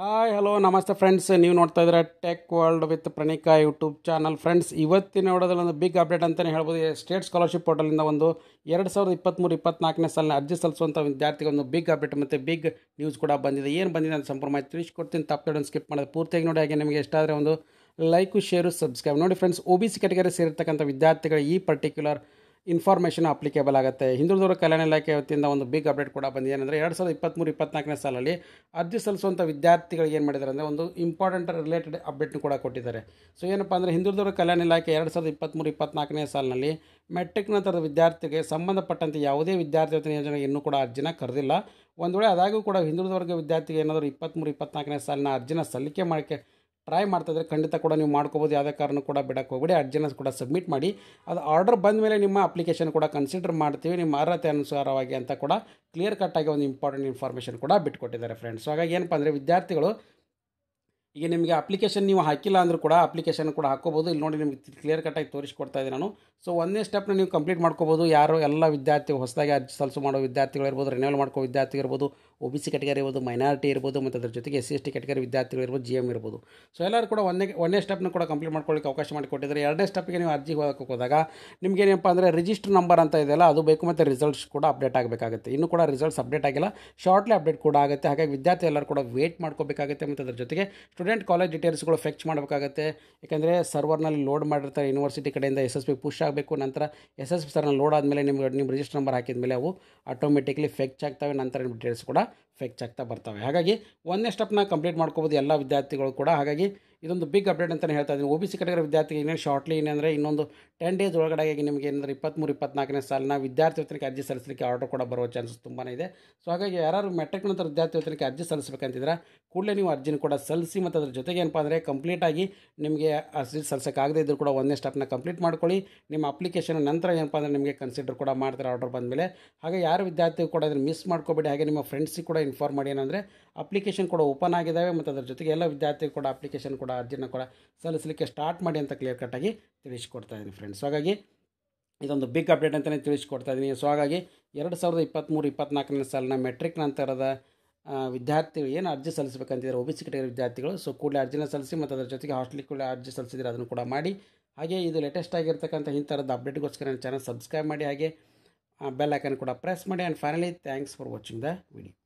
hi hello ನಮಸ್ತೆ friends ನೀವು ನೋಡ್ತಾ ಇದ್ದೀರಾ tech world with Pranika YouTube channel friends ಇವತ್ತಿನ ನೋಡೋದ್ರಲ್ಲಿ ಒಂದು ಬಿಗ್ ಅಪ್ಡೇಟ್ ಅಂತಲೇ ಹೇಳ್ಬೋದು ಸ್ಟೇಟ್ ಸ್ಕಾಲರ್ಶಿಪ್ ಪೋರ್ಟಲಿಂದ ಒಂದು ಎರಡು ಸಾವಿರದ ಇಪ್ಪತ್ತ್ಮೂರು ಇಪ್ಪತ್ನಾಲ್ಕನೇ ಸಾಲಿನ ಅರ್ಜಿ ಸಲ್ಲಿಸುವಂಥ ವಿದ್ಯಾರ್ಥಿಗೆ ಒಂದು ಬಿಗ್ ಅಪ್ಡೇಟ್ ಮತ್ತು ಬಿಗ್ ನ್ಯೂಸ್ ಕೂಡ ಬಂದಿದೆ ಏನು ಬಂದಿದೆ ಅಂತ ಸಂಪೂರ್ಣ ಮಾಹಿತಿ ತಿಳಿಸ್ಕೊಡ್ತೀನಿ ತಪ್ಪದೊಡನ್ನು ಸ್ಕಿಪ್ ಮಾಡೋದು ಪೂರ್ತಿಯಾಗಿ ನೋಡಿ ಹಾಗೆ ನಿಮಗೆ ಎಷ್ಟಾದರೆ ಒಂದು ಲೈಕು ಶೇರು ಸಬ್ಸ್ಕ್ರೈಬ್ ನೋಡಿ friends O B C category ಸೇರಿರ್ತಕ್ಕಂಥ ವಿದ್ಯಾರ್ಥಿಗಳ ಈ ಪರ್ಟಿಕ್ಯುಲರ್ ಇನ್ಫಾರ್ಮೇಷನ್ ಅಪ್ಲಿಕೇಬಲ್ ಆಗುತ್ತೆ ಹಿಂದುಳಿದವರ ಕಲ್ಯಾಣ ಇಲಾಖೆ ವತಿಯಿಂದ ಒಂದು ಬಿಗ್ ಅಪ್ಡೇಟ್ ಕೂಡ ಬಂದಿದೆ ಏನಂದರೆ ಎರಡು ಸಾವಿರದ ಇಪ್ಪತ್ತ್ಮೂರು ಇಪ್ಪತ್ನಾಲ್ಕನೇ ಸಾಲಲ್ಲಿ ಅರ್ಜಿ ಸಲ್ಲಿಸುವಂಥ ವಿದ್ಯಾರ್ಥಿಗಳಿಗೆ ಏನು ಮಾಡಿದ್ದಾರೆ ಅಂದರೆ ಒಂದು ಇಂಪಾರ್ಟೆಂಟ್ ರಿಲೇಟೆಡ್ ಅಪ್ಡೇಟ್ನ ಕೂಡ ಕೊಟ್ಟಿದ್ದಾರೆ ಸೊ ಏನಪ್ಪ ಅಂದರೆ ಹಿಂದುಳಿದವರ ಕಲ್ಯಾಣ ಇಲಾಖೆ ಎರಡು ಸಾವಿರದ ಇಪ್ಪತ್ತ್ಮೂರು ಇಪ್ಪತ್ನಾಲ್ಕನೇ ಸಾಲಿನಲ್ಲಿ ಮೆಟ್ರಿಕ್ ನಂತರದ ವಿದ್ಯಾರ್ಥಿಗೆ ಸಂಬಂಧಪಟ್ಟಂತೆ ಯಾವುದೇ ವಿದ್ಯಾರ್ಥಿ ವೇತನ ಯೋಜನೆಗೆ ಇನ್ನೂ ಕೂಡ ಅರ್ಜಿನ ಕರೆದಿಲ್ಲ ಒಂದು ವೇಳೆ ಅದಾಗೂ ಕೂಡ ಹಿಂದುಳಿದ ವಿದ್ಯಾರ್ಥಿಗೆ ಏನಾದರೂ ಇಪ್ಪತ್ತ್ಮೂರು ಇಪ್ಪತ್ನಾಲ್ಕನೇ ಸಾಲಿನ ಅರ್ಜಿನ ಸಲ್ಲಿಕೆ ಮಾಡೋಕ್ಕೆ ಟ್ರೈ ಮಾಡ್ತಿದ್ರೆ ಖಂಡಿತ ಕೂಡ ನೀವು ಮಾಡ್ಕೋಬೋದು ಯಾವುದೇ ಕಾರಣ ಕೂಡ ಬಿಡಕ್ಕೆ ಹೋಗ್ಬಿಡಿ ಅರ್ಜಿನ ಕೂಡ ಸಬ್ಮಿಟ್ ಮಾಡಿ ಅದು ಆರ್ಡರ್ ಬಂದ ಮೇಲೆ ನಿಮ್ಮ ಅಪ್ಲಿಕೇಶನ್ ಕೂಡ ಕನ್ಸಿಡರ್ ಮಾಡ್ತೀವಿ ನಿಮ್ಮ ಅರ್ಹತೆ ಅನುಸಾರವಾಗಿ ಅಂತ ಕೂಡ ಕ್ಲಿಯರ್ ಕಟ್ಟಾಗಿ ಒಂದು ಇಂಪಾರ್ಟೆಂಟ್ ಇನ್ಫಾರ್ಮೇಷನ್ ಕೂಡ ಬಿಟ್ಕೊಟ್ಟಿದ್ದಾರೆ ಫ್ರೆಂಡ್ಸ್ ಹಾಗಾಗಿ ಏನಪ್ಪ ಅಂದರೆ ವಿದ್ಯಾರ್ಥಿಗಳು ಈಗ ನಿಮಗೆ ಅಪ್ಲಿಕೇಶನ್ ನೀವು ಹಾಕಿಲ್ಲ ಅಂದರೂ ಕೂಡ ಅಪ್ಲಿಕೇಶನ್ ಕೂಡ ಹಾಕೋಬೋದು ಇಲ್ಲಿ ನೋಡಿ ನಿಮಗೆ ಕ್ಲಿಯರ್ ಕಟ್ಟಾಗಿ ತೋರಿಸ್ಕೊಡ್ತಾ ಇದ್ದೀನಿ ನಾನು ಸೊ ಒಂದೇ ಸ್ಟೆಪ್ನ ನೀವು ಕಂಪ್ಲೀಟ್ ಮಾಡ್ಕೋಬೋದು ಯಾರು ಎಲ್ಲ ವಿದ್ಯಾರ್ಥಿ ಹೊಸದಾಗಿ ಅರ್ಜಿ ಸಲ್ಲಿಸು ಮಾಡೋ ವಿದ್ಯಾರ್ಥಿಗಳಿರ್ಬೋದು ರಿನವಲ್ ಮಾಡ್ಕೋ ವಿದ್ಯಾರ್ಥಿ ಇರ್ಬೋದು ಒ ಬಿ ಸಿ ಕೆಟಗರಿ ಇರ್ಬೋದು ಮೈನಾರಿಟಿ ಇರ್ಬೋದು ಮತ್ತು ಅದರ ಜೊತೆಗೆ S C S T category ವಿದ್ಯಾರ್ಥಿಗಳು ಇರ್ಬೋದು ಜಿ ಎಮ್ ಇರ್ಬೋದು ಸೊ ಎಲ್ಲರೂ ಕೂಡ ಒಂದೇ ಒಂದೇ ಸ್ಟೆಪ್ನ ಕೂಡ ಕಂಪ್ಲೀಟ್ ಮಾಡ್ಕೊಳ್ಳಿಕ್ಕೆ ಅವಕಾಶ ಮಾಡಿಕೊಟ್ಟಿದ್ದಾರೆ ಎರಡನೇ ಸ್ಟೆಪ್ಗೆ ನೀವು ಅರ್ಜಿ ಹೋಗೋಕ್ಕೆ ಹೋದಾಗ ನಿಮ್ಗೆ ಏನಪ್ಪ ಅಂದರೆ ರಿಜಿಸ್ಟರ್ ನಂಬರ್ ಅಂತ ಇದೆಯಲ್ಲ ಅದು ಬೇಕು ಮತ್ತು ರಿಸಲ್ಟ್ಸ್ ಕೂಡ ಅಪ್ಡೇಟ್ ಆಗಬೇಕಾಗುತ್ತೆ ಇನ್ನೂ ಕೂಡ ರಿಸಲ್ಟ್ಸ್ ಅಪ್ಡೇಟ್ ಆಗಿಲ್ಲ ಶಾರ್ಟ್ಲಿ ಅಪ್ಡೇಟ್ ಕೂಡ ಆಗುತ್ತೆ ಹಾಗಾಗಿ ವಿದ್ಯಾರ್ಥಿ ಎಲ್ಲರೂ ಕೂಡ ವೇಟ್ ಮಾಡ್ಕೋಬೇಕಾಗುತ್ತೆ ಮತ್ತು ಅದ್ರ ಜೊತೆಗೆ ಸ್ಟೂಡೆಂಟ್ ಕಾಲೇಜ್ ಡೀಟೇಲ್ಸ್ಗಳು ಫೆಚ್ ಮಾಡಬೇಕಾಗುತ್ತೆ ಯಾಕಂದರೆ ಸರ್ವರ್ನಲ್ಲಿ ಲೋಡ್ ಮಾಡಿರ್ತಾರೆ ಯೂನಿವರ್ಸಿಟಿ ಕಡೆಯಿಂದ ಎಸ್ ಎಸ್ ಪಿ ಪುಷ್ ಆಗಬೇಕು ನಂತರ ಎಸ್ ಎಸ್ ಪಿ ಸರ್ನ ಲೋಡ್ ಆದಮೇಲೆ ನಿಮ್ಗೆ ನಿಮ್ಮ ರಿಜಿಸ್ಟರ್ ನಂಬರ್ ಹಾಕಿದ ಮೇಲೆ ಅವು ಆಟೋಮೆಟಿಕ್ಲಿ ಫೆಚ್ ಆಗ್ತವೆ ನಂತರ ನಿಮ್ಮ ಡೀಟೇಲ್ಸ್ ಕೂಡ ಫೆಕ್ಚ್ ಆಗ್ತಾ ಬರ್ತವೆ ಹಾಗಾಗಿ ಒಂದನೇ ಸ್ಟೆಪ್ನ ಕಂಪ್ಲೀಟ್ ಮಾಡ್ಕೋಬೋದು ಎಲ್ಲ ವಿದ್ಯಾರ್ಥಿಗಳು ಕೂಡ ಹಾಗಾಗಿ ಇದೊಂದು ಬಿಗ್ ಅಪ್ಡೇಟ್ ಅಂತಲೇ ಹೇಳ್ತಾ ಇದ್ದೀನಿ ಒ ಬಿ ಸಿ ಕಡೆಗರ ವಿದ್ಯಾರ್ಥಿಗೆ ಇನ್ನೇನು ಶಾರ್ಟ್ಲಿ ಏನಂದರೆ ಇನ್ನೊಂದು ಟೆನ್ ಡೇಸ್ ಒಳಗಡೆ ನಿಮಗೆ ಏನಂದರೆ ಇಪ್ಪತ್ತ್ಮೂರು ಇಪ್ಪತ್ನಾಲ್ಕನೇ ಸಾಲಿನ ವಿದ್ಯಾರ್ಥಿ ವೇತನಕ್ಕೆ ಅರ್ಜಿ ಸಲ್ಲಿಸಲಿಕ್ಕೆ ಆರ್ಡರ್ ಕೂಡ ಬರುವ ಚಾನ್ಸಸ್ ತುಂಬಾ ಇದೆ ಸೊ ಹಾಗಾಗಿ ಯಾರು ಮೆಟ್ರಿಕ್ ನಂತರ ವಿದ್ಯಾರ್ಥಿ ವೇತನಕ್ಕೆ ಅರ್ಜಿ ಸಲ್ಲಿಸಬೇಕಂತಿದ್ರೆ ಕೂಡಲೇ ನೀವು ಅರ್ಜಿನ ಕೂಡ ಸಲ್ಲಿಸಿ ಮತ್ತು ಅದರ ಜೊತೆಗೆ ಏನಪ್ಪ ಅಂದರೆ ಕಂಪ್ಲೀಟಾಗಿ ನಿಮಗೆ ಅರ್ಜಿ ಸಲ್ಲಿಸೋಕ್ಕಾಗದೇ ಇದ್ದರೂ ಕೂಡ ಒಂದೇ ಸ್ಟೆಪ್ನ ಕಂಪ್ಲೀಟ್ ಮಾಡ್ಕೊಳ್ಳಿ ನಿಮ್ಮ ಅಪ್ಲಿಕೇಶನ್ ನಂತರ ಏನಪ್ಪ ಅಂದರೆ ನಿಮಗೆ ಕನ್ಸಿಡರ್ ಕೂಡ ಮಾಡ್ತಾರೆ ಆರ್ಡರ್ ಬಂದಮೇಲೆ ಹಾಗೆ ಯಾರು ವಿದ್ಯಾರ್ಥಿ ಕೂಡ ಅದನ್ನು ಮಿಸ್ ಮಾಡ್ಕೋಬೇಡಿ ಹಾಗೆ ನಿಮ್ಮ ಫ್ರೆಂಡ್ಸಿಗೆ ಕೂಡ ಇನ್ಫಾರ್ಮ್ ಮಾಡಿ ಏನಂದರೆ ಅಪ್ಲಿಕೇಶನ್ ಕೂಡ ಓಪನ್ ಆಗಿದ್ದಾವೆ ಮತ್ತು ಅದರ ಜೊತೆಗೆ ಎಲ್ಲ ವಿದ್ಯಾರ್ಥಿಗಳು ಕೂಡ ಅಪ್ಲಿಕೇಶನ್ ಕೂಡ ಅರ್ಜಿನ ಕೂಡ ಸಲ್ಲಿಸಲಿಕ್ಕೆ ಸ್ಟಾರ್ಟ್ ಮಾಡಿ ಅಂತ ಕ್ಲಿಯರ್ ಕಟ್ಟಾಗಿ ತಿಳಿಸ್ಕೊಡ್ತಾ ಇದ್ದೀನಿ ಫ್ರೆಂಡ್ಸ್ ಹಾಗಾಗಿ ಇದೊಂದು ಬಿಗ್ ಅಪ್ಡೇಟ್ ಅಂತಲೇ ತಿಳಿಸ್ಕೊಡ್ತಾ ಇದ್ದೀನಿ ಸೊ ಹಾಗಾಗಿ ಎರಡು ಸಾವಿರದ ಇಪ್ಪತ್ತ್ಮೂರು ಇಪ್ಪತ್ನಾಲ್ಕನೇ ಸಾಲಿನ ಮೆಟ್ರಿಕ್ ನಂತರದ ವಿದ್ಯಾರ್ಥಿಗಳು ಏನು ಅರ್ಜಿ ಸಲ್ಲಿಸಬೇಕಂತಿದ್ದಾರೆ ಒ ಬಿ ಸಿ ವಿದ್ಯಾರ್ಥಿಗಳು ಸೊ ಕೂಡಲೇ ಅರ್ಜಿನ ಸಲ್ಲಿಸಿ ಮತ್ತು ಅದರ ಜೊತೆಗೆ ಹಾಸ್ಟೆಲ್ ಕೂಡ ಅರ್ಜಿ ಸಲ್ಲಿಸಿದರೆ ಅದನ್ನು ಕೂಡ ಮಾಡಿ ಹಾಗೆ ಇದು ಲೇಟೆಸ್ಟ್ ಆಗಿರ್ತಕ್ಕಂಥ ಥರದ ಅಪ್ಡೇಟ್ಗೋಸ್ಕರ ನನ್ನ ಚಾನಲ್ ಸಬ್ಸ್ಕ್ರೈಬ್ ಮಾಡಿ ಹಾಗೆ ಬೆಲ್ ಐಕನ್ ಕೂಡ ಪ್ರೆಸ್ ಮಾಡಿ and finally thanks for watching the video